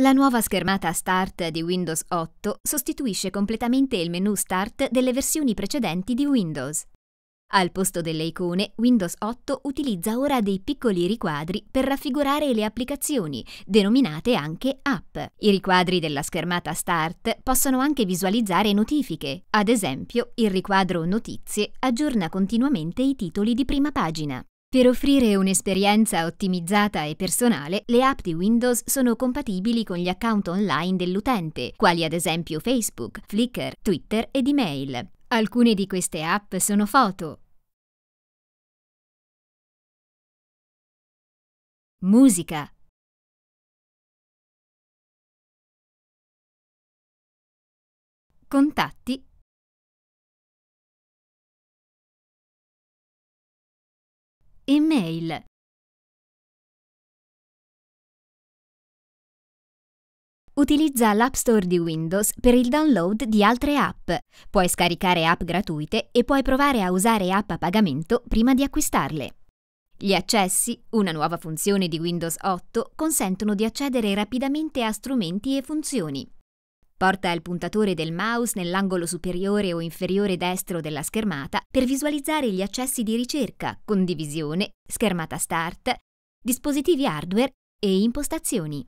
La nuova schermata Start di Windows 8 sostituisce completamente il menu Start delle versioni precedenti di Windows. Al posto delle icone, Windows 8 utilizza ora dei piccoli riquadri per raffigurare le applicazioni, denominate anche app. I riquadri della schermata Start possono anche visualizzare notifiche. Ad esempio, il riquadro Notizie aggiorna continuamente i titoli di prima pagina. Per offrire un'esperienza ottimizzata e personale, le app di Windows sono compatibili con gli account online dell'utente, quali ad esempio Facebook, Flickr, Twitter ed email. Alcune di queste app sono foto, musica, contatti email. Utilizza l'App Store di Windows per il download di altre app. Puoi scaricare app gratuite e puoi provare a usare app a pagamento prima di acquistarle. Gli accessi, una nuova funzione di Windows 8, consentono di accedere rapidamente a strumenti e funzioni. Porta il puntatore del mouse nell'angolo superiore o inferiore destro della schermata per visualizzare gli accessi di ricerca, condivisione, schermata start, dispositivi hardware e impostazioni.